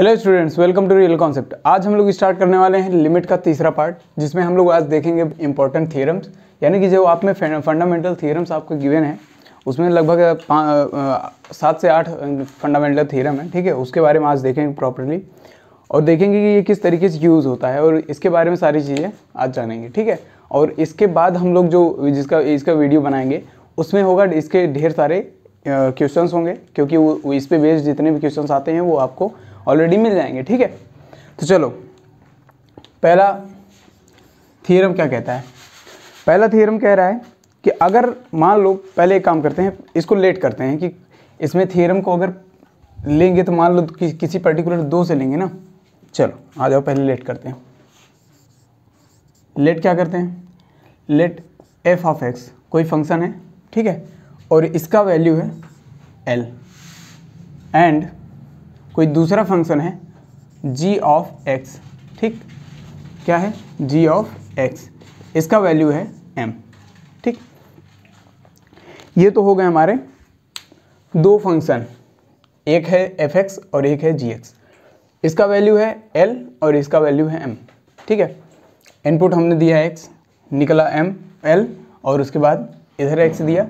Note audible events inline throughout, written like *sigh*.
Hello students welcome to real concept आज हम लोग स्टार्ट करने वाले हैं लिमिट का तीसरा पार्ट जिसमें हम लोग आज देखेंगे इंपॉर्टेंट थियरम्स यानी कि जो आप में फंडामेंटल थियरम्स आपको गिवन है उसमें लगभग सात से आठ फंडामेंटल थियरम है ठीक है उसके बारे में आज देखेंगे प्रॉपरली और देखेंगे कि ये किस तरीके से यूज़ होता है और इसके बारे में सारी चीज़ें आज जानेंगे ठीक है और इसके बाद हम लोग जो जिसका इसका वीडियो बनाएंगे उसमें होगा इसके ढेर सारे क्वेश्चंस होंगे क्योंकि वो इस पर बेस्ड जितने भी क्वेश्चंस आते हैं वो आपको ऑलरेडी मिल जाएंगे ठीक है तो चलो पहला थ्योरम क्या कहता है पहला थ्योरम कह रहा है कि अगर मान लो पहले एक काम करते हैं इसको लेट करते हैं कि इसमें थ्योरम को अगर लेंगे तो मान लो कि, किसी पर्टिकुलर दो से लेंगे ना चलो आ जाओ पहले लेट करते हैं लेट क्या करते हैं लेट एफ ऑफ एक्स कोई फंक्शन है ठीक है और इसका वैल्यू है एल एंड कोई दूसरा फंक्शन है जी ऑफ एक्स ठीक क्या है जी ऑफ एक्स इसका वैल्यू है एम ठीक ये तो हो गए हमारे दो फंक्शन एक है एफ एक्स और एक है जी एक्स इसका वैल्यू है एल और इसका वैल्यू है एम ठीक है इनपुट हमने दिया एक्स निकला एम एल और उसके बाद इधर एक्स दिया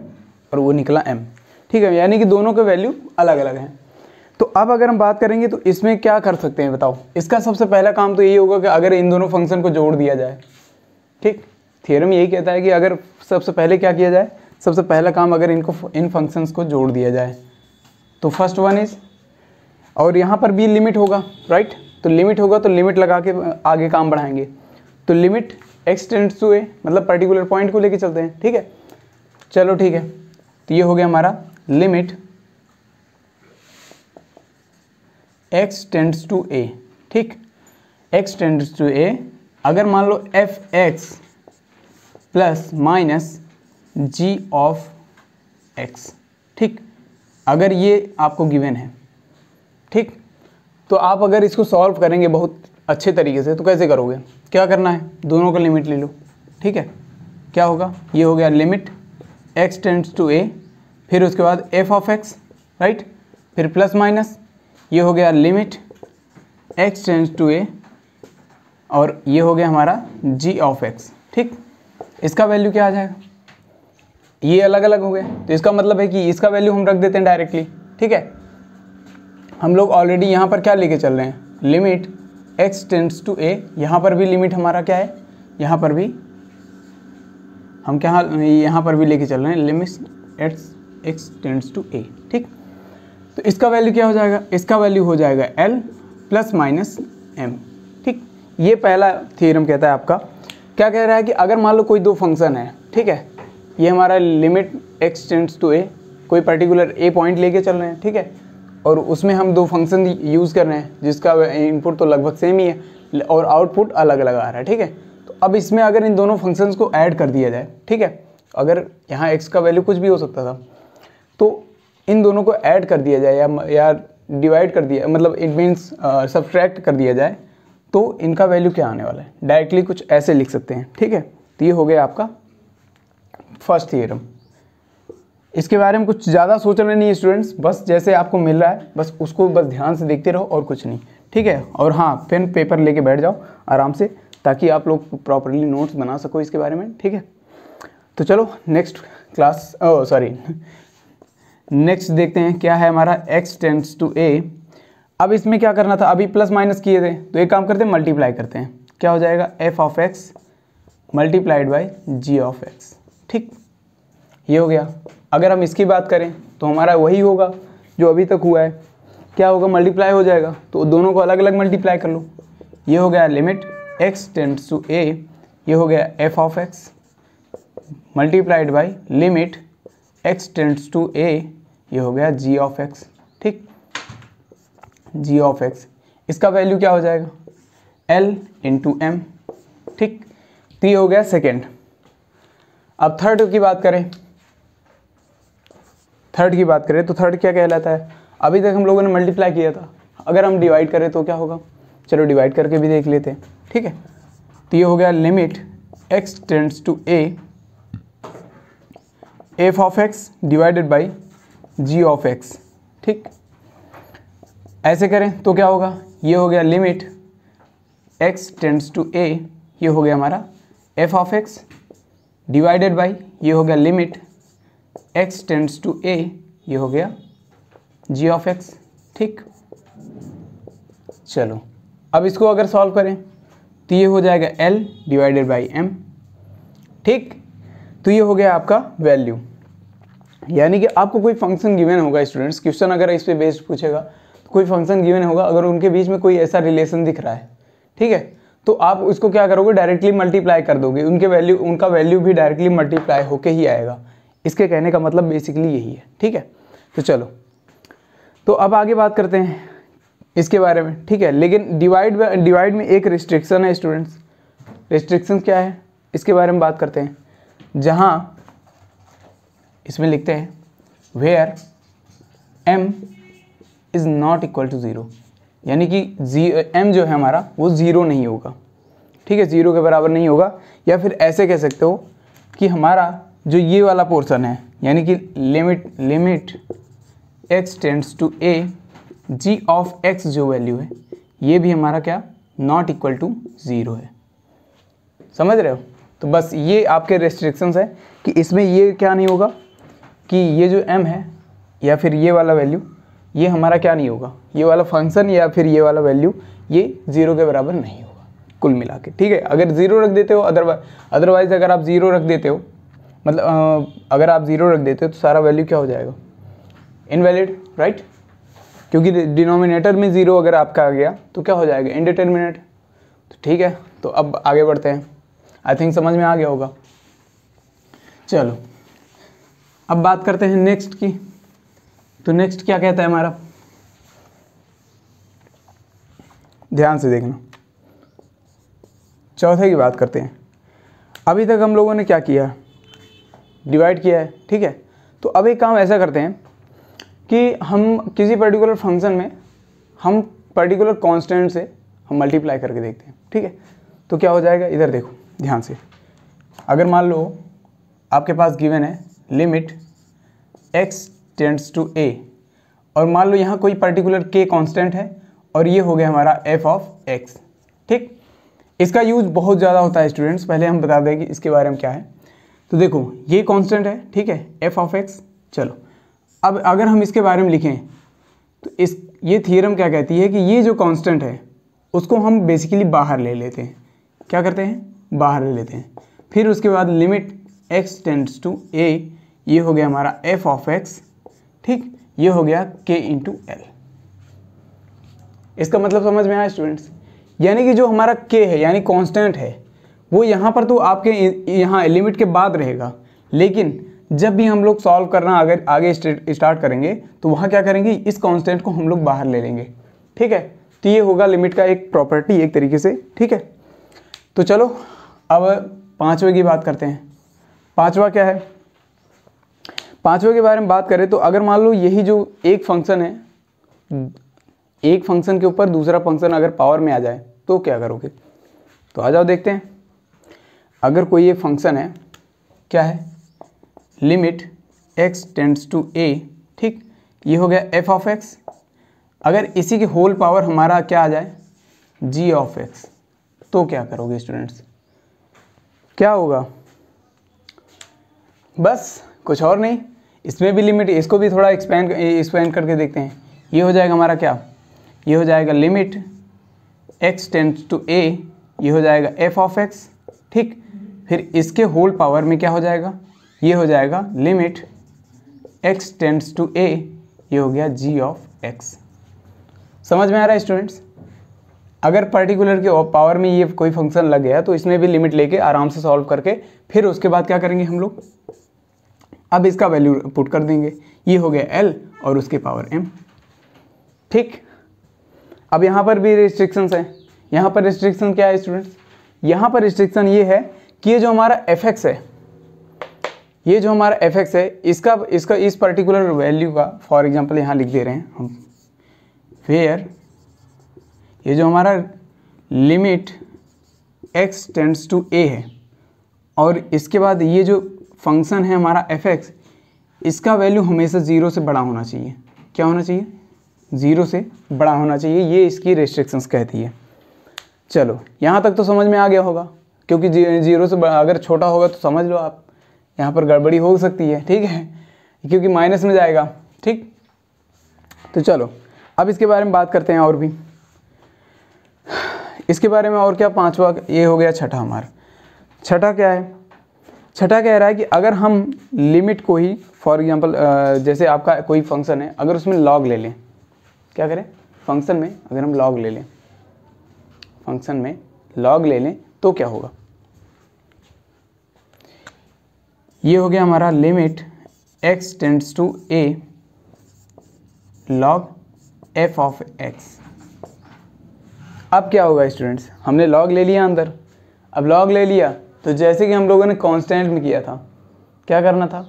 और वो निकला एम ठीक है यानी कि दोनों के वैल्यू अलग अलग हैं तो अब अगर हम बात करेंगे तो इसमें क्या कर सकते हैं बताओ इसका सबसे पहला काम तो यही होगा कि अगर इन दोनों फंक्शन को जोड़ दिया जाए ठीक थ्योरम यही कहता है कि अगर सबसे पहले क्या किया जाए सबसे पहला काम अगर इनको इन फंक्शंस को जोड़ दिया जाए तो फर्स्ट वन इज़ और यहाँ पर भी लिमिट होगा राइट तो लिमिट होगा तो लिमिट लगा के आगे काम बढ़ाएंगे तो लिमिट एक्सटेंड टू ए मतलब पर्टिकुलर पॉइंट को लेके चलते हैं ठीक है चलो ठीक है तो ये हो गया हमारा limit x tends to a ठीक एक्स टेंड्स टू ए अगर मान लो f x plus minus g of x ठीक अगर ये आपको गिवन है ठीक तो आप अगर इसको सॉल्व करेंगे बहुत अच्छे तरीके से तो कैसे करोगे क्या करना है दोनों का लिमिट ले लो ठीक है क्या होगा ये हो गया limit x tends to a फिर उसके बाद एफ ऑफ एक्स राइट फिर प्लस माइनस ये हो गया limit x tends to a और ये हो गया हमारा जी ऑफ एक्स ठीक इसका वैल्यू क्या आ जाएगा ये अलग अलग हो गए तो इसका मतलब है कि इसका वैल्यू हम रख देते हैं डायरेक्टली ठीक है हम लोग ऑलरेडी यहाँ पर क्या लेके चल रहे हैं limit x tends to a यहाँ पर भी लिमिट हमारा क्या है यहाँ पर भी हम क्या यहाँ पर भी लेके चल रहे हैं limit x x tends to a ठीक तो इसका वैल्यू क्या हो जाएगा इसका वैल्यू हो जाएगा एल प्लस माइनस एम ठीक ये पहला थ्योरम कहता है आपका क्या कह रहा है कि अगर मान लो कोई दो फंक्शन है ठीक है ये हमारा limit x tends to a कोई पर्टिकुलर ए पॉइंट लेके चल रहे हैं ठीक है और उसमें हम दो फंक्शन यूज़ कर रहे हैं जिसका इनपुट तो लगभग सेम ही है और आउटपुट अलग अलग आ रहा है ठीक है तो अब इसमें अगर इन दोनों फंक्शंस को ऐड कर दिया जाए ठीक है अगर यहाँ एक्स का वैल्यू कुछ भी हो सकता था तो इन दोनों को ऐड कर दिया जाए या यार डिवाइड कर दिया मतलब इट मीन्स सब्ट्रैक्ट कर दिया जाए तो इनका वैल्यू क्या आने वाला है डायरेक्टली कुछ ऐसे लिख सकते हैं ठीक है तो ये हो गया आपका फर्स्ट थियरम इसके बारे में कुछ ज़्यादा सोचना नहीं है स्टूडेंट्स बस जैसे आपको मिल रहा है बस उसको बस ध्यान से देखते रहो और कुछ नहीं ठीक है और हाँ पेन पेपर लेके बैठ जाओ आराम से ताकि आप लोग प्रॉपरली नोट्स बना सको इसके बारे में ठीक है तो चलो नेक्स्ट क्लास सॉरी नेक्स्ट देखते हैं क्या है हमारा एक्स टेंस टू ए अब इसमें क्या करना था अभी प्लस माइनस किए थे तो एक काम करते हैं मल्टीप्लाई करते हैं क्या हो जाएगा f of x multiplied by g of x ठीक ये हो गया अगर हम इसकी बात करें तो हमारा वही होगा जो अभी तक हुआ है क्या होगा मल्टीप्लाई हो जाएगा तो दोनों को अलग अलग मल्टीप्लाई कर लो ये हो गया limit x tends to a ये हो गया f of x multiplied by limit x tends to a ये हो गया जी ऑफ एक्स ठीक जी ऑफ एक्स इसका वैल्यू क्या हो जाएगा एल इंटू एम ठीक तो ये हो गया सेकेंड अब थर्ड की बात करें थर्ड की बात करें तो थर्ड क्या कहलाता है अभी तक हम लोगों ने मल्टीप्लाई किया था अगर हम डिवाइड करें तो क्या होगा चलो डिवाइड करके भी देख लेते हैं ठीक है तो ये हो गया limit x tends to a f of x divided by g of x ठीक ऐसे करें तो क्या होगा ये हो गया limit x tends to a ये हो गया हमारा f of x divided by ये हो गया limit x tends to a ये हो गया जी ऑफ एक्स ठीक चलो अब इसको अगर सॉल्व करें तो ये हो जाएगा एल डिवाइडेड बाई एम ठीक तो ये हो गया आपका वैल्यू यानी कि आपको कोई फंक्शन गिवन होगा स्टूडेंट्स क्वेश्चन अगर इस पर बेस्ड पूछेगा तो कोई फंक्शन गिवन होगा अगर उनके बीच में कोई ऐसा रिलेशन दिख रहा है ठीक है तो आप उसको क्या करोगे डायरेक्टली मल्टीप्लाई कर दोगे उनके वैल्यू उनका वैल्यू भी डायरेक्टली मल्टीप्लाई होके ही आएगा इसके कहने का मतलब बेसिकली यही है ठीक है तो चलो तो अब आगे बात करते हैं इसके बारे में ठीक है लेकिन डिवाइड डिवाइड में एक रिस्ट्रिक्शन है स्टूडेंट्स रिस्ट्रिक्शन क्या है इसके बारे में बात करते हैं जहाँ इसमें लिखते हैं where M is not equal to zero यानी कि जी एम जो है हमारा वो ज़ीरो नहीं होगा ठीक है ज़ीरो के बराबर नहीं होगा या फिर ऐसे कह सकते हो कि हमारा जो ये वाला पोर्सन है यानी कि limit limit x tends to a g of x जो वैल्यू है ये भी हमारा क्या नॉट इक्वल टू ज़ीरो है समझ रहे हो तो बस ये आपके रेस्ट्रिक्शंस है कि इसमें ये क्या नहीं होगा कि ये जो m है या फिर ये वाला वैल्यू ये हमारा क्या नहीं होगा ये वाला फंक्शन या फिर ये वाला वैल्यू ये ज़ीरो के बराबर नहीं होगा कुल मिला के ठीक है अगर ज़ीरो रख देते हो अदरवाइज अदरवाइज़ अगर आप ज़ीरो रख देते हो मतलब अगर आप ज़ीरो रख देते हो तो सारा वैल्यू क्या हो जाएगा इनवैलिड राइट क्योंकि डिनोमिनेटर में ज़ीरो अगर आपका आ गया तो क्या हो जाएगा इनडिटर्मिनेट तो ठीक है तो अब आगे बढ़ते हैं आई थिंक समझ में आ गया होगा चलो अब बात करते हैं नेक्स्ट की तो नेक्स्ट क्या कहता है हमारा ध्यान से देखना चौथे की बात करते हैं अभी तक हम लोगों ने क्या किया डिवाइड किया है ठीक है तो अब एक काम ऐसा करते हैं कि हम किसी पर्टिकुलर फंक्शन में हम पर्टिकुलर कांस्टेंट से हम मल्टीप्लाई करके देखते हैं ठीक है तो क्या हो जाएगा इधर देखो ध्यान से अगर मान लो आपके पास गिवन है limit x tends to a और मान लो यहाँ कोई पर्टिकुलर के कांस्टेंट है और ये हो गया हमारा एफ ऑफ एक्स ठीक इसका यूज़ बहुत ज़्यादा होता है स्टूडेंट्स पहले हम बता दें कि इसके बारे में क्या है तो देखो ये कांस्टेंट है ठीक है एफ ऑफ एक्स चलो अब अगर हम इसके बारे में लिखें तो इस ये थियरम क्या कहती है कि ये जो कांस्टेंट है उसको हम बेसिकली बाहर ले लेते हैं क्या करते हैं बाहर ले लेते हैं फिर उसके बाद limit x tends to a ये हो गया हमारा एफ ऑफ एक्स ठीक ये हो गया के इंटू एल इसका मतलब समझ में आया स्टूडेंट्स यानी कि जो हमारा के है यानी कांस्टेंट है वो यहाँ पर तो आपके यहाँ लिमिट के बाद रहेगा लेकिन जब भी हम लोग सॉल्व करना अगर आगे स्टार्ट करेंगे तो वहाँ क्या करेंगे इस कांस्टेंट को हम लोग बाहर ले लेंगे ठीक है तो ये होगा लिमिट का एक प्रॉपर्टी एक तरीके से ठीक है तो चलो अब पाँचवें की बात करते हैं पाँचवा क्या है पाँचवें के बारे में बात करें तो अगर मान लो यही जो एक फंक्शन है एक फंक्शन के ऊपर दूसरा फंक्शन अगर पावर में आ जाए तो क्या करोगे तो आ जाओ देखते हैं अगर कोई ये फंक्शन है क्या है limit x tends to a ठीक ये हो गया एफ ऑफ एक्स अगर इसी के होल पावर हमारा क्या आ जाए जी ऑफ एक्स तो क्या करोगे स्टूडेंट्स क्या होगा बस कुछ और नहीं इसमें भी लिमिट इसको भी थोड़ा एक्सपेंड एक्सपेंड करके देखते हैं ये हो जाएगा हमारा क्या ये हो जाएगा limit x tends to a ये हो जाएगा एफ ऑफ एक्स ठीक फिर इसके होल पावर में क्या हो जाएगा ये हो जाएगा limit x tends to a ये हो गया जी ऑफ एक्स समझ में आ रहा है स्टूडेंट्स अगर पर्टिकुलर के पावर में ये कोई फंक्शन लग गया तो इसमें भी लिमिट लेके आराम से सॉल्व करके फिर उसके बाद क्या करेंगे हम लोग अब इसका वैल्यू पुट कर देंगे ये हो गया एल और उसके पावर एम ठीक अब यहाँ पर भी रिस्ट्रिक्शंस हैं यहाँ पर रिस्ट्रिक्शन क्या है स्टूडेंट्स यहाँ पर रिस्ट्रिक्शन ये है कि ये जो हमारा एफ एक्स है ये जो हमारा एफ एक्स है इसका इसका इस पर्टिकुलर वैल्यू का फॉर एग्जांपल यहाँ लिख दे रहे हैं हम वेयर ये जो हमारा limit x tends to a है और इसके बाद ये जो फंक्शन है हमारा एफ एक्स इसका वैल्यू हमेशा ज़ीरो से बड़ा होना चाहिए क्या होना चाहिए ज़ीरो से बड़ा होना चाहिए ये इसकी रेस्ट्रिक्शंस कहती है चलो यहाँ तक तो समझ में आ गया होगा क्योंकि जीरो से अगर छोटा होगा तो समझ लो आप यहाँ पर गड़बड़ी हो सकती है ठीक है क्योंकि माइनस में जाएगा ठीक तो चलो अब इसके बारे में बात करते हैं और भी इसके बारे में और क्या पाँचवा ये हो गया छठा हमारा छठा क्या है छठा कह रहा है कि अगर हम लिमिट को ही फॉर एग्जांपल जैसे आपका कोई फंक्शन है अगर उसमें लॉग ले लें क्या करें फंक्शन में अगर हम लॉग ले लें फंक्शन में लॉग ले लें तो क्या होगा ये हो गया हमारा limit x tends to a log f of x अब क्या होगा स्टूडेंट्स हमने लॉग ले लिया अंदर अब लॉग ले लिया तो जैसे कि हम लोगों ने कांस्टेंट में किया था क्या करना था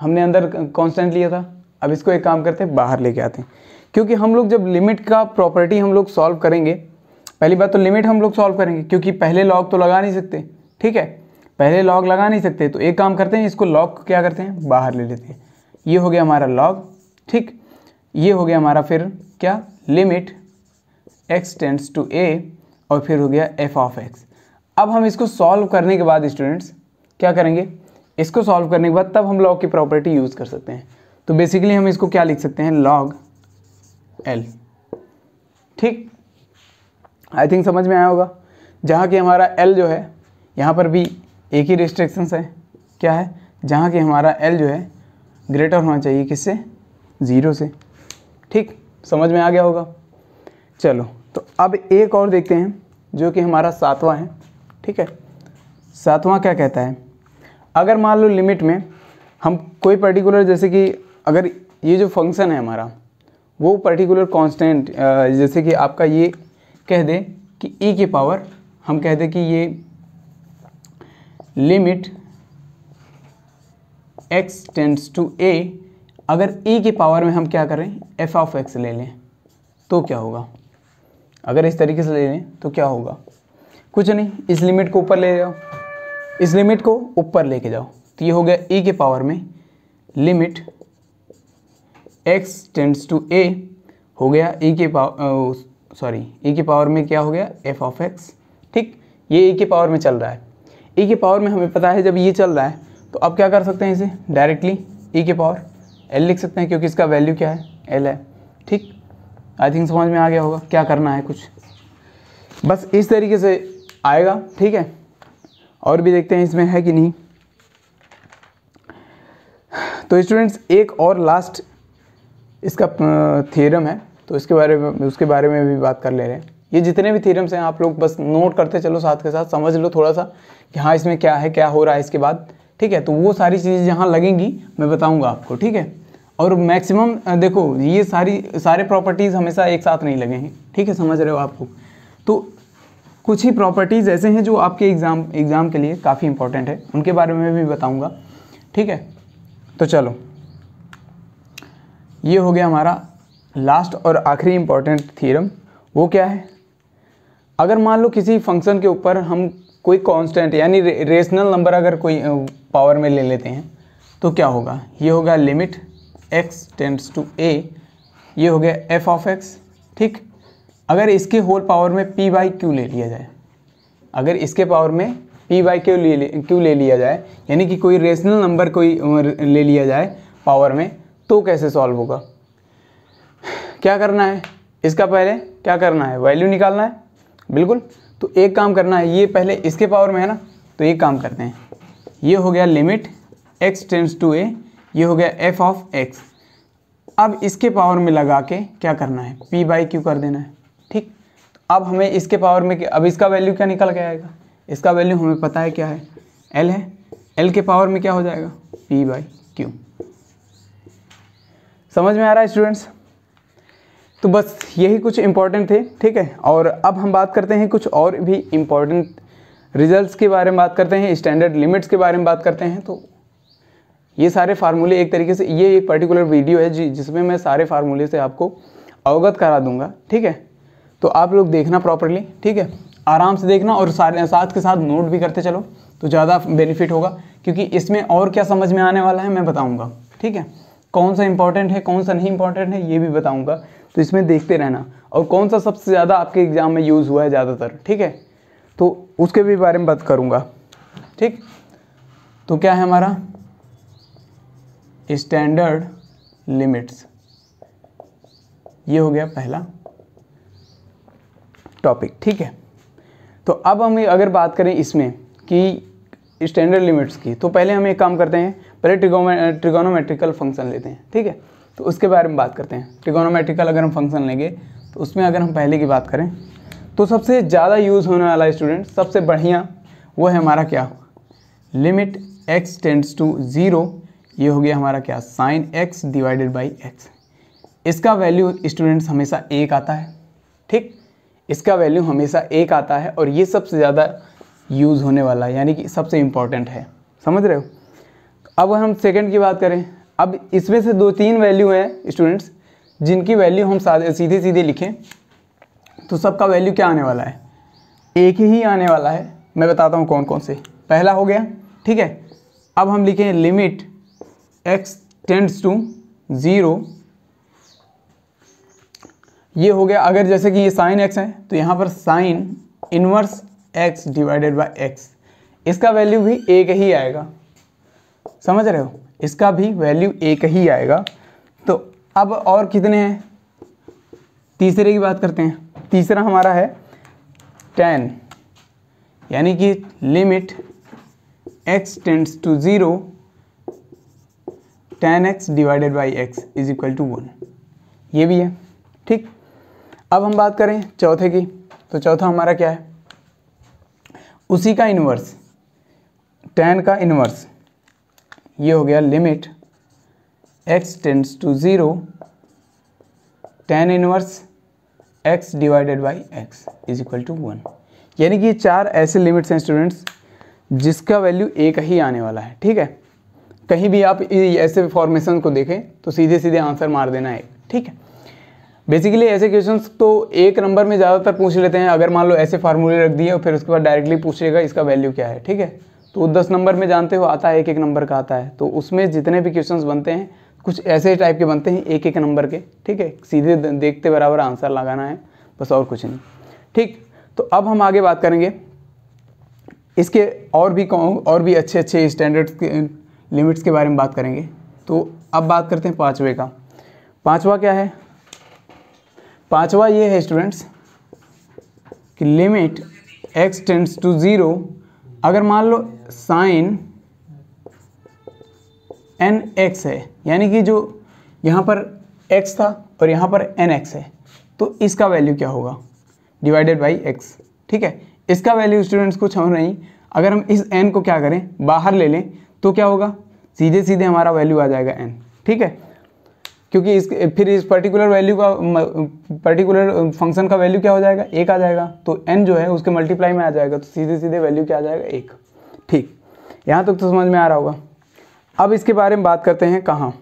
हमने अंदर कांस्टेंट लिया था अब इसको एक काम करते हैं बाहर लेके आते हैं क्योंकि हम लोग जब लिमिट का प्रॉपर्टी हम लोग सॉल्व करेंगे पहली बात तो लिमिट हम लोग सॉल्व करेंगे क्योंकि पहले लॉग तो लगा नहीं सकते ठीक है पहले लॉग लगा नहीं सकते तो एक काम करते हैं इसको लॉग क्या करते हैं बाहर ले लेते हैं ये हो गया हमारा लॉग ठीक ये हो गया हमारा फिर क्या limit x tends to a और फिर हो गया एफ ऑफ एक्स अब हम इसको सॉल्व करने के बाद स्टूडेंट्स क्या करेंगे इसको सॉल्व करने के बाद तब हम लॉग की प्रॉपर्टी यूज़ कर सकते हैं तो बेसिकली हम इसको क्या लिख सकते हैं लॉग एल ठीक आई थिंक समझ में आया होगा जहाँ कि हमारा एल जो है यहाँ पर भी एक ही रिस्ट्रिक्शंस है क्या है जहाँ कि हमारा एल जो है ग्रेटर होना चाहिए किससे ज़ीरो से ठीक समझ में आ गया होगा चलो तो अब एक और देखते हैं जो कि हमारा सातवां है ठीक है सातवां क्या कहता है अगर मान लो लिमिट में हम कोई पर्टिकुलर जैसे कि अगर ये जो फंक्शन है हमारा वो पर्टिकुलर कांस्टेंट जैसे कि आपका ये कह दे कि e की पावर हम कह दे कि ये limit x tends to a अगर e की पावर में हम क्या करें एफ ऑफ एक्स ले लें तो क्या होगा अगर इस तरीके से ले लें तो क्या होगा कुछ नहीं इस लिमिट को ऊपर ले जाओ इस लिमिट को ऊपर लेके जाओ तो ये हो गया ए e के पावर में limit x tends to a हो गया ए e के पावर सॉरी ए के पावर में क्या हो गया एफ ऑफ एक्स ठीक ये ए e के पावर में चल रहा है ए के पावर में हमें पता है जब ये चल रहा है तो अब क्या कर सकते हैं इसे डायरेक्टली ई के पावर एल लिख सकते हैं क्योंकि इसका वैल्यू क्या है एल है ठीक आई थिंक समझ में आ गया होगा क्या करना है कुछ बस इस तरीके से आएगा ठीक है और भी देखते हैं इसमें है कि नहीं तो स्टूडेंट्स एक और लास्ट इसका थ्योरम है तो इसके बारे में उसके बारे में भी बात कर ले रहे हैं ये जितने भी थीरम्स हैं आप लोग बस नोट करते चलो साथ के साथ समझ लो थोड़ा सा कि हाँ इसमें क्या है क्या हो रहा है इसके बाद ठीक है तो वो सारी चीज़ें जहाँ लगेंगी मैं बताऊँगा आपको ठीक है और मैक्सिमम देखो ये सारी सारे प्रॉपर्टीज़ हमेशा एक साथ नहीं लगेंगे ठीक है समझ रहे हो आपको तो कुछ ही प्रॉपर्टीज़ ऐसे हैं जो आपके एग्ज़ाम एग्ज़ाम के लिए काफ़ी इंपॉर्टेंट है उनके बारे में भी बताऊँगा ठीक है तो चलो ये हो गया हमारा लास्ट और आखिरी इंपॉर्टेंट थीरम वो क्या है अगर मान लो किसी फंक्शन के ऊपर हम कोई कांस्टेंट यानी रे, रेशनल नंबर अगर कोई पावर में ले लेते हैं तो क्या होगा ये होगा limit x tends to a ये हो गया एफ ऑफ एक्स ठीक अगर इसके होल पावर में पी बाई क्यू ले लिया जाए अगर इसके पावर में पी बाई क्यू ले क्यू ले लिया जाए यानी कि कोई रेशनल नंबर कोई ले लिया जाए पावर में तो कैसे सॉल्व होगा क्या करना है इसका पहले क्या करना है वैल्यू निकालना है बिल्कुल तो एक काम करना है ये पहले इसके पावर में है ना तो एक काम करते हैं ये हो गया limit x tends to a ये हो गया एफ ऑफ एक्स अब इसके पावर में लगा के क्या करना है पी बाई क्यू कर देना है ठीक अब हमें इसके पावर में अब इसका वैल्यू क्या निकल के आएगा इसका वैल्यू हमें पता है क्या है एल है एल के पावर में क्या हो जाएगा पी बाई क्यू समझ में आ रहा है स्टूडेंट्स तो बस यही कुछ इम्पॉर्टेंट थे ठीक है और अब हम बात करते हैं कुछ और भी इम्पॉर्टेंट रिजल्ट्स के बारे में बात करते हैं स्टैंडर्ड लिमिट्स के बारे में बात करते हैं तो ये सारे फार्मूले एक तरीके से ये एक पर्टिकुलर वीडियो है जी जिसमें मैं सारे फार्मूले से आपको अवगत करा दूंगा ठीक है तो आप लोग देखना प्रॉपरली ठीक है आराम से देखना और सारे साथ के साथ नोट भी करते चलो तो ज़्यादा बेनिफिट होगा क्योंकि इसमें और क्या समझ में आने वाला है मैं बताऊँगा ठीक है कौन सा इंपॉर्टेंट है कौन सा नहीं इंपॉर्टेंट है ये भी बताऊँगा तो इसमें देखते रहना और कौन सा सबसे ज़्यादा आपके एग्ज़ाम में यूज़ हुआ है ज़्यादातर ठीक है तो उसके भी बारे में बात करूँगा ठीक तो क्या है हमारा स्टैंडर्ड लिमिट्स ये हो गया पहला टॉपिक ठीक है तो अब हम अगर बात करें इसमें कि स्टैंडर्ड लिमिट्स की तो पहले हम एक काम करते हैं पहले ट्रिगोनोमेट्रिकल फंक्शन लेते हैं ठीक है तो उसके बारे में बात करते हैं ट्रिगोनोमेट्रिकल अगर हम फंक्शन लेंगे तो उसमें अगर हम पहले की बात करें तो सबसे ज़्यादा यूज़ होने वाला स्टूडेंट सबसे बढ़िया वो है हमारा क्या limit x tends to zero ये हो गया हमारा क्या sine x divided by x इसका वैल्यू स्टूडेंट्स हमेशा एक आता है ठीक इसका वैल्यू हमेशा एक आता है और ये सबसे ज़्यादा यूज़ होने वाला है यानी कि सबसे इम्पॉर्टेंट है समझ रहे हो अब हम सेकेंड की बात करें अब इसमें से दो तीन वैल्यू हैं स्टूडेंट्स जिनकी वैल्यू हम सीधे सीधे लिखें तो सबका वैल्यू क्या आने वाला है एक ही आने वाला है मैं बताता हूँ कौन कौन से पहला हो गया ठीक है अब हम लिखें limit x tends to zero ये हो गया अगर जैसे कि ये साइन एक्स है तो यहाँ पर sine inverse x divided by x इसका वैल्यू भी एक ही आएगा समझ रहे हो इसका भी वैल्यू एक ही आएगा तो अब और कितने हैं तीसरे की बात करते हैं तीसरा हमारा है टेन यानी कि limit x tends to zero tan x divided by x is equal to one ये भी है ठीक अब हम बात करें चौथे की तो चौथा हमारा क्या है उसी का इन्वर्स टेन का इन्वर्स ये हो गया limit x tends to zero tan inverse x divided by x is equal to one यानी कि ये चार ऐसे लिमिट्स हैं स्टूडेंट्स जिसका वैल्यू एक ही आने वाला है ठीक है कहीं भी आप ऐसे फॉर्मेशन को देखें तो सीधे सीधे आंसर मार देना है ठीक है बेसिकली ऐसे क्वेश्चन तो एक नंबर में ज़्यादातर पूछ लेते हैं अगर मान लो ऐसे फार्मूले रख दिए और फिर उसके बाद डायरेक्टली पूछेगा इसका वैल्यू क्या है ठीक है तो दस नंबर में जानते हो आता है एक एक नंबर का आता है तो उसमें जितने भी क्वेश्चन बनते हैं कुछ ऐसे टाइप के बनते हैं एक एक नंबर के ठीक है सीधे देखते बराबर आंसर लगाना है बस और कुछ नहीं ठीक तो अब हम आगे बात करेंगे इसके और भी कौन और भी अच्छे अच्छे स्टैंडर्ड्स के लिमिट्स के बारे में बात करेंगे तो अब बात करते हैं पाँचवें का पाँचवा क्या है पांचवा ये है स्टूडेंट्स कि limit x tends to zero अगर मान लो साइन एन एक्स है यानी कि जो यहाँ पर एक्स था और यहाँ पर एन एक्स है तो इसका वैल्यू क्या होगा डिवाइडेड बाई एक्स ठीक है इसका वैल्यू स्टूडेंट्स कुछ हम नहीं अगर हम इस एन को क्या करें बाहर ले लें तो क्या होगा सीधे सीधे हमारा वैल्यू आ जाएगा एन ठीक है क्योंकि इस फिर इस पर्टिकुलर वैल्यू का पर्टिकुलर फंक्शन का वैल्यू क्या हो जाएगा एक आ जाएगा तो एन जो है उसके मल्टीप्लाई में आ जाएगा तो सीधे सीधे वैल्यू क्या आ जाएगा एक ठीक यहाँ तक तो, तो समझ में आ रहा होगा अब इसके बारे में बात करते हैं कहाँ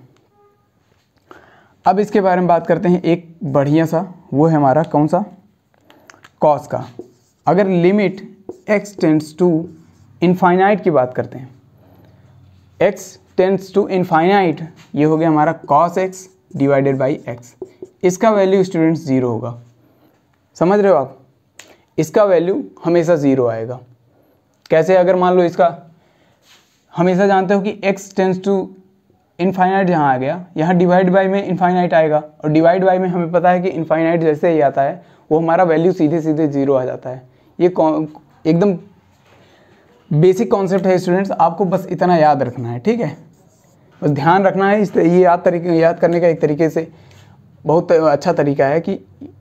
अब इसके बारे में बात करते हैं एक बढ़िया सा वो है हमारा कौन सा कॉस का अगर limit x tends to infinite की बात करते हैं एक्स टेंस टू इनफाइनाइट ये हो गया हमारा cos x divided by x इसका वैल्यू स्टूडेंट्स ज़ीरो होगा समझ रहे हो आप इसका वैल्यू हमेशा ज़ीरो आएगा कैसे अगर मान लो इसका हमेशा जानते हो कि x टेंस टू इनफाइनाइट जहाँ आ गया यहाँ डिवाइड बाई में इनफाइनाइट आएगा और डिवाइड बाई में हमें पता है कि इनफाइनाइट जैसे ही आता है वो हमारा वैल्यू सीधे सीधे जीरो आ जाता है ये एकदम बेसिक कॉन्सेप्ट है स्टूडेंट्स आपको बस इतना याद रखना है ठीक है बस ध्यान रखना है इस ये याद तरीके याद करने का एक तरीके से बहुत अच्छा तरीका है कि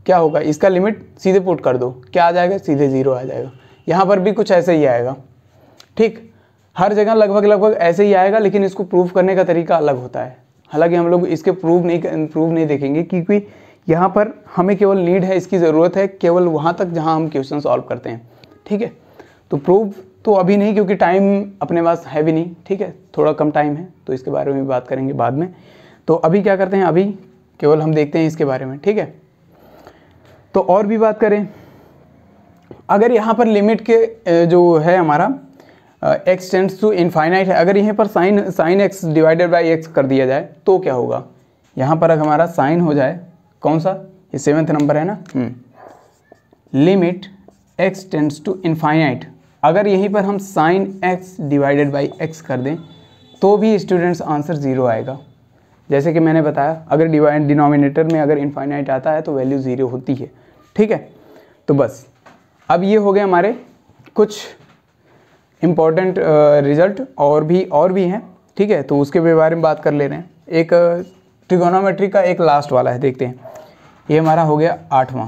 क्या होगा इसका लिमिट सीधे पुट कर दो क्या आ जाएगा सीधे ज़ीरो आ जाएगा यहाँ पर भी कुछ ऐसे ही आएगा ठीक हर जगह लगभग लगभग ऐसे ही आएगा लेकिन इसको प्रूफ करने का तरीका अलग होता है हालांकि हम लोग इसके प्रूव नहीं प्रूव नहीं देखेंगे क्योंकि यहाँ पर हमें केवल नीड है इसकी ज़रूरत है केवल वहाँ तक जहाँ हम क्वेश्चन सॉल्व करते हैं ठीक है तो प्रूव तो अभी नहीं क्योंकि टाइम अपने पास है भी नहीं ठीक है थोड़ा कम टाइम है तो इसके बारे में भी बात करेंगे बाद में तो अभी क्या करते हैं अभी केवल हम देखते हैं इसके बारे में ठीक है तो और भी बात करें अगर यहाँ पर लिमिट के जो है हमारा एक्स टेंड्स टू इनफाइनाइट है अगर यहाँ पर sine sine x divided by x कर दिया जाए तो क्या होगा यहाँ पर अगर हमारा साइन हो जाए कौन सा ये सेवन्थ नंबर है ना limit x tends to infinite अगर यहीं पर हम sine x divided by x कर दें तो भी स्टूडेंट्स आंसर ज़ीरो आएगा जैसे कि मैंने बताया अगर डिवाइड डिनोमिनेटर में अगर इन्फाइनाइट आता है तो वैल्यू ज़ीरो होती है ठीक है तो बस अब ये हो गए हमारे कुछ इम्पॉर्टेंट रिजल्ट और भी और भी हैं ठीक है तो उसके बारे में बात कर ले रहे हैं एक ट्रिगोनोमेट्री का एक लास्ट वाला है देखते हैं ये हमारा हो गया आठवां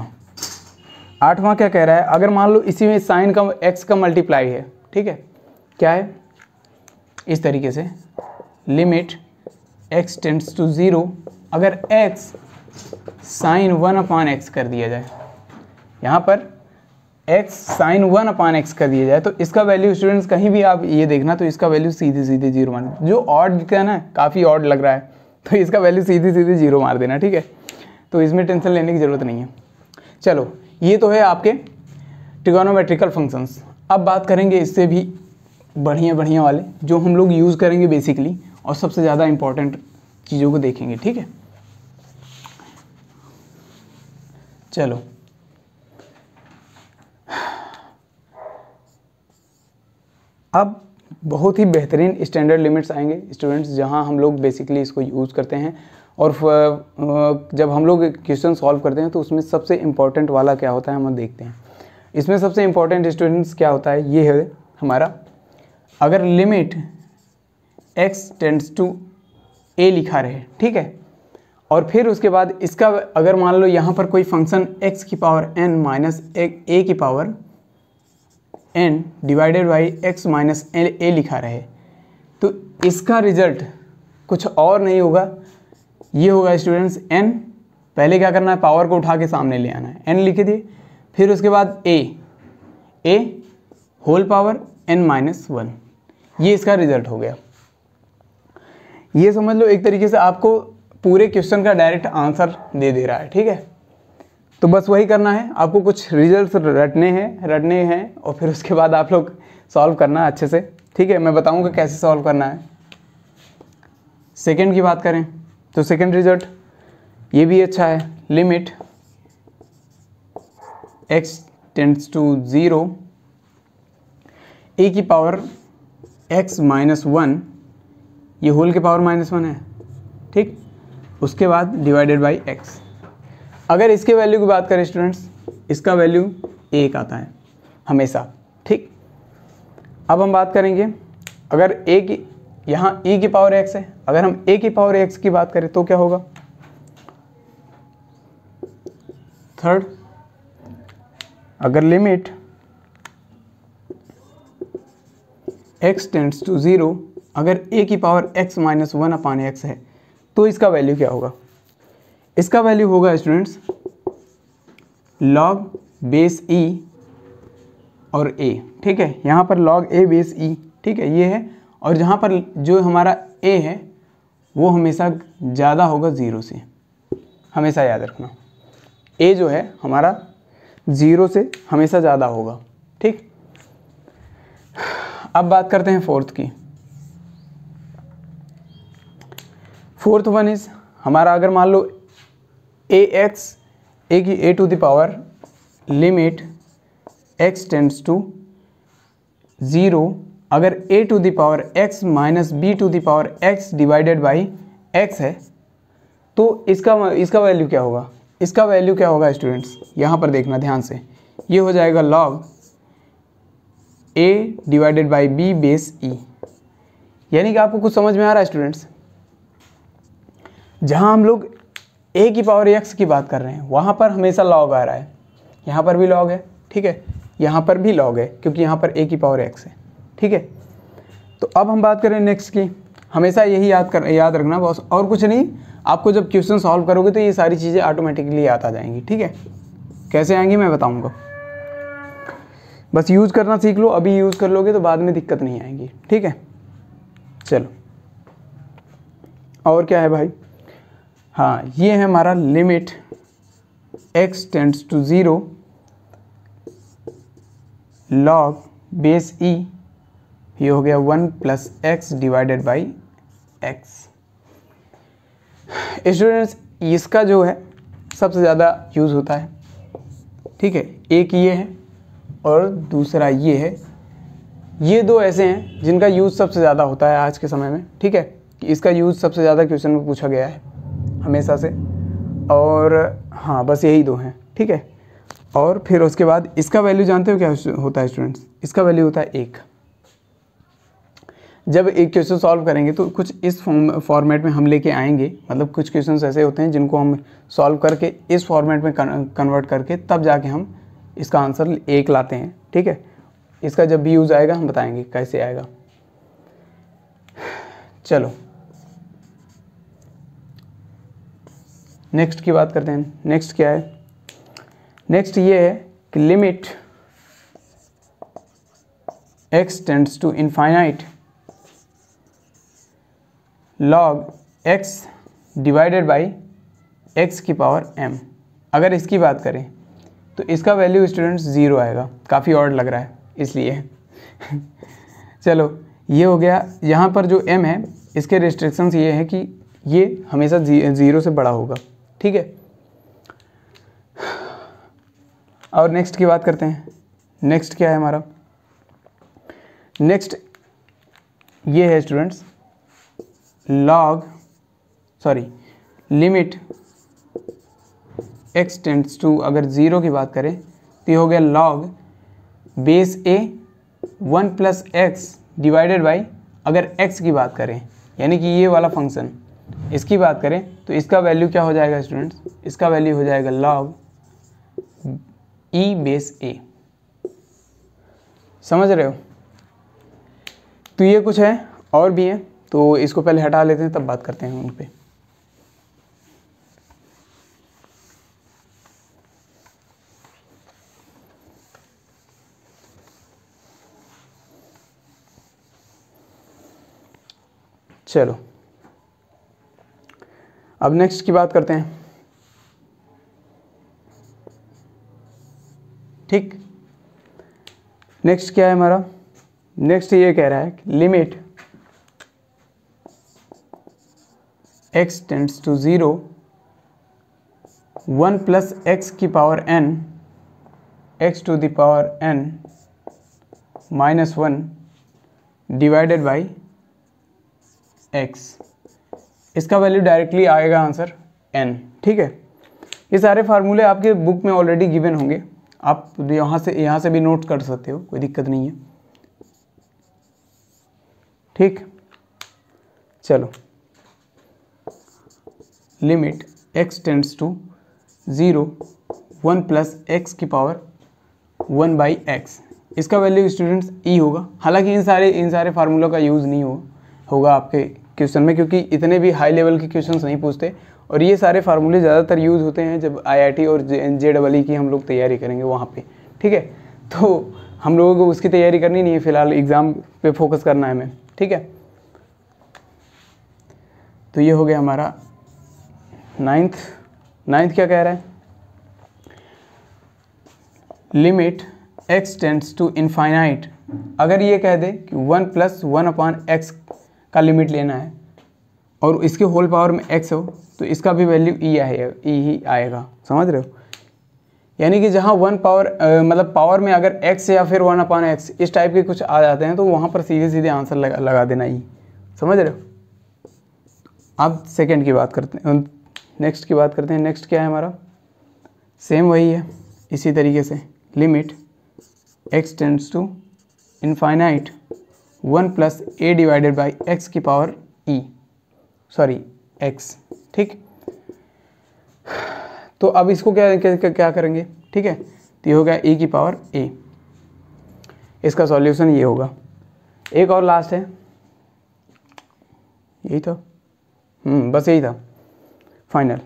आठवां क्या कह रहा है अगर मान लो इसी में साइन का एक्स का मल्टीप्लाई है ठीक है क्या है इस तरीके से limit x tends to zero अगर x sine one upon x कर दिया जाए यहाँ पर x sine one upon x कर दिया जाए तो इसका वैल्यू स्टूडेंट्स कहीं भी आप ये देखना तो इसका वैल्यू सीधे सीधे जीरो मान जो ऑड है ना काफ़ी ऑड लग रहा है तो इसका वैल्यू सीधे सीधे जीरो मार देना ठीक है तो इसमें टेंशन लेने की ज़रूरत नहीं है चलो ये तो है आपके ट्रिगोनोमेट्रिकल फंक्शंस अब बात करेंगे इससे भी बढ़िया बढ़िया वाले जो हम लोग यूज़ करेंगे बेसिकली और सबसे ज़्यादा इम्पॉर्टेंट चीज़ों को देखेंगे ठीक है चलो अब बहुत ही बेहतरीन स्टैंडर्ड लिमिट्स आएंगे स्टूडेंट्स जहां हम लोग बेसिकली इसको यूज़ करते हैं और जब हम लोग क्वेश्चन सॉल्व करते हैं तो उसमें सबसे इम्पोर्टेंट वाला क्या होता है हम देखते हैं इसमें सबसे इम्पोर्टेंट स्टूडेंट्स क्या होता है ये है हमारा अगर limit x tends to a लिखा रहे ठीक है और फिर उसके बाद इसका अगर मान लो यहाँ पर कोई फंक्शन x की पावर n माइनस ए की power n divided by x minus a लिखा रहे तो इसका रिजल्ट कुछ और नहीं होगा ये होगा स्टूडेंट्स एन पहले क्या करना है पावर को उठा के सामने ले आना है एन लिख दिए फिर उसके बाद a a whole power n minus one ये इसका रिजल्ट हो गया ये समझ लो एक तरीके से आपको पूरे क्वेश्चन का डायरेक्ट आंसर दे दे रहा है ठीक है तो बस वही करना है आपको कुछ रिजल्ट्स रटने हैं रटने हैं और फिर उसके बाद आप लोग सॉल्व करना है अच्छे से ठीक है मैं बताऊंगा कैसे सॉल्व करना है सेकंड की बात करें तो सेकेंड रिजल्ट ये भी अच्छा है limit x tends to zero a की पावर एक्स माइनस वन ये होल के पावर माइनस वन है ठीक उसके बाद डिवाइडेड बाई एक्स अगर इसके वैल्यू की बात करें स्टूडेंट्स इसका वैल्यू एक आता है हमेशा ठीक अब हम बात करेंगे अगर ए की यहाँ e की पावर x है अगर हम a की पावर x की बात करें तो क्या होगा थर्ड अगर limit x tends to zero अगर a की power x minus one upon x है तो इसका वैल्यू क्या होगा इसका वैल्यू होगा स्टूडेंट्स लॉग बेस ई और ए ठीक है यहाँ पर लॉग ए बेस ई ठीक है ये है और जहाँ पर जो हमारा ए है वो हमेशा ज़्यादा होगा ज़ीरो से हमेशा याद रखना ए जो है हमारा ज़ीरो से हमेशा ज़्यादा होगा ठीक अब बात करते हैं फोर्थ की फोर्थ वन इज़ हमारा अगर मान लो ए एक्स ए की a to the power limit x tends to zero अगर a to the power x minus b to the power x divided by x है तो इसका इसका वैल्यू क्या होगा इसका वैल्यू क्या होगा स्टूडेंट्स यहाँ पर देखना ध्यान से ये हो जाएगा log a divided by b base e यानी कि आपको कुछ समझ में आ रहा है स्टूडेंट्स जहाँ हम लोग ए की पावर एक्स की बात कर रहे हैं वहाँ पर हमेशा लॉग आ रहा है यहाँ पर भी लॉग है ठीक है यहाँ पर भी लॉग है क्योंकि यहाँ पर ए की पावर एक्स है ठीक है तो अब हम बात करें नेक्स्ट की हमेशा यही याद कर याद रखना बॉस और कुछ नहीं आपको जब क्वेश्चन सॉल्व करोगे तो ये सारी चीज़ें ऑटोमेटिकली याद आ जाएंगी ठीक है कैसे आएंगी मैं बताऊँगा बस यूज़ करना सीख लो अभी यूज़ कर लोगे तो बाद में दिक्कत नहीं आएगी ठीक है चलो और क्या है भाई हाँ ये है हमारा limit x tends to zero log base e ये हो गया one plus x divided by x students इसका जो है सबसे ज़्यादा यूज़ होता है ठीक है एक ये है और दूसरा ये है ये दो ऐसे हैं जिनका यूज़ सबसे ज़्यादा होता है आज के समय में ठीक है कि इसका यूज़ सबसे ज़्यादा क्वेश्चन में पूछा गया है हमेशा से और हाँ बस यही दो हैं ठीक है और फिर उसके बाद इसका वैल्यू जानते हो क्या होता है स्टूडेंट्स इसका वैल्यू होता है एक जब एक क्वेश्चन सॉल्व करेंगे तो कुछ इस फॉर्मेट में हम लेके आएंगे मतलब कुछ क्वेश्चन ऐसे होते हैं जिनको हम सॉल्व करके इस फॉर्मेट में कन्वर्ट करके तब जाके हम इसका आंसर एक लाते हैं ठीक है इसका जब भी यूज़ आएगा हम बताएंगे कैसे आएगा चलो नेक्स्ट की बात करते हैं नेक्स्ट क्या है नेक्स्ट ये है कि limit x tends to infinite log x divided by x की पावर एम अगर इसकी बात करें तो इसका वैल्यू स्टूडेंट्स ज़ीरो आएगा काफ़ी ऑर्ड लग रहा है इसलिए *laughs* चलो ये हो गया यहाँ पर जो एम है इसके रिस्ट्रिक्शंस ये हैं कि ये हमेशा ज़ीरो से बड़ा होगा ठीक है और नेक्स्ट की बात करते हैं नेक्स्ट क्या है हमारा नेक्स्ट ये है students log sorry limit x tends to अगर ज़ीरो की बात करें तो हो गया log base a one plus x divided by अगर x की बात करें यानी कि ये वाला फंक्शन इसकी बात करें तो इसका वैल्यू क्या हो जाएगा स्टूडेंट्स इसका वैल्यू हो जाएगा लॉग ई बेस ए समझ रहे हो तो ये कुछ है और भी है तो इसको पहले हटा लेते हैं तब बात करते हैं उन पर चलो अब नेक्स्ट की बात करते हैं ठीक नेक्स्ट क्या है हमारा नेक्स्ट ये कह रहा है limit x tends to zero one plus x की power n x to the power n minus one divided by x इसका वैल्यू डायरेक्टली आएगा आंसर एन ठीक है ये सारे फार्मूले आपके बुक में ऑलरेडी गिवन होंगे आप यहाँ से यहाँ से भी नोट कर सकते हो कोई दिक्कत नहीं है ठीक चलो limit x tends to zero one plus x की पावर वन बाई एक्स इसका वैल्यू स्टूडेंट्स ई होगा हालांकि इन सारे इन सारे फार्मूला का यूज़ नहीं होगा होगा आपके क्वेश्चन में क्योंकि इतने भी हाई लेवल के क्वेश्चन नहीं पूछते और ये सारे फार्मूले ज़्यादातर यूज़ होते हैं जब आई और जे डबल ई की हम लोग तैयारी करेंगे वहाँ पर ठीक है तो हम लोगों को उसकी तैयारी करनी नहीं है फिलहाल एग्ज़ाम पे फोकस करना है हमें ठीक है तो ये हो गया हमारा नाइन्थ नाइन्थ क्या कह रहा है limit x tends to infinite अगर ये कह दे कि one plus one upon x का लिमिट लेना है और इसके होल पावर में एक्स हो तो इसका भी वैल्यू ई e आएगा ई e ही आएगा समझ रहे हो यानी कि जहाँ वन पावर मतलब पावर में अगर एक्स या फिर वन अपॉन एक्स इस टाइप के कुछ आ जाते हैं तो वहाँ पर सीधे सीधे आंसर लगा, लगा देना ई e। समझ रहे हो अब सेकेंड की बात करते हैं नेक्स्ट की बात करते हैं नेक्स्ट क्या है हमारा सेम वही है इसी तरीके से limit x tends to infinite one plus a divided by x की पावर ई सॉरी एक्स ठीक तो अब इसको क्या क्या, क्या करेंगे ठीक है तो ये हो गया ई e की पावर ए इसका सॉल्यूशन ये होगा एक और लास्ट है यही था हम्म, बस यही था फाइनल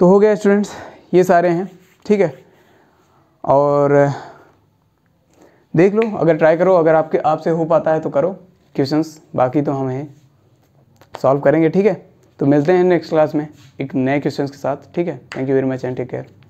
तो हो गया स्टूडेंट्स ये सारे हैं ठीक है और देख लो अगर ट्राई करो अगर आपके आपसे हो पाता है तो करो क्वेश्चंस बाकी तो हम हैं सॉल्व करेंगे ठीक है तो मिलते हैं नेक्स्ट क्लास में एक नए क्वेश्चंस के साथ ठीक है thank you very much and take care